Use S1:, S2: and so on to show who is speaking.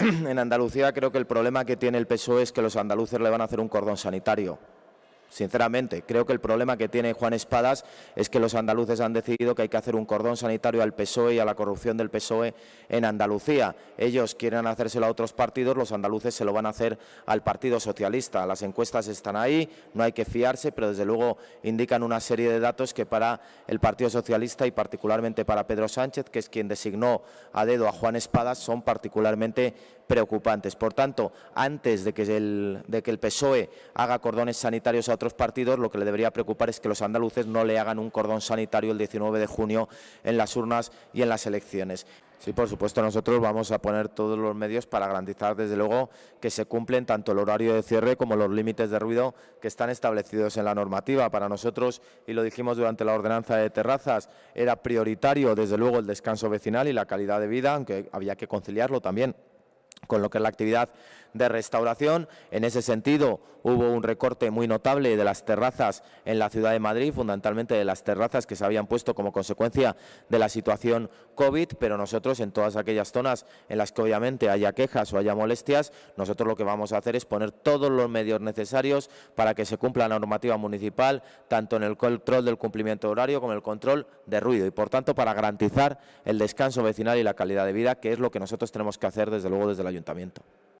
S1: en Andalucía creo que el problema que tiene el PSOE es que los andaluces le van a hacer un cordón sanitario sinceramente. Creo que el problema que tiene Juan Espadas es que los andaluces han decidido que hay que hacer un cordón sanitario al PSOE y a la corrupción del PSOE en Andalucía. Ellos quieren hacérselo a otros partidos, los andaluces se lo van a hacer al Partido Socialista. Las encuestas están ahí, no hay que fiarse, pero desde luego indican una serie de datos que para el Partido Socialista y particularmente para Pedro Sánchez, que es quien designó a dedo a Juan Espadas, son particularmente preocupantes. Por tanto, antes de que el, PSOE e haga cordones sanitarios a otros partidos lo que le debería preocupar es que los andaluces no le hagan un cordón sanitario el 19 de junio en las urnas y en las elecciones. Sí, por supuesto, nosotros vamos a poner todos los medios para garantizar, desde luego, que se cumplen tanto el horario de cierre como los límites de ruido que están establecidos en la normativa. Para nosotros, y lo dijimos durante la ordenanza de terrazas, era prioritario, desde luego, el descanso vecinal y la calidad de vida, aunque había que conciliarlo también con lo que es la actividad de restauración. En ese sentido, hubo un recorte muy notable de las terrazas en la ciudad de Madrid, fundamentalmente de las terrazas que se habían puesto como consecuencia de la situación COVID, pero nosotros en todas aquellas zonas en las que obviamente haya quejas o haya molestias, nosotros lo que vamos a hacer es poner todos los medios necesarios para que se cumpla la normativa municipal, tanto en el control del cumplimiento horario como en el control de ruido y, por tanto, para garantizar el descanso vecinal y la calidad de vida, que es lo que nosotros tenemos que hacer, desde luego, desde el ayuntamiento.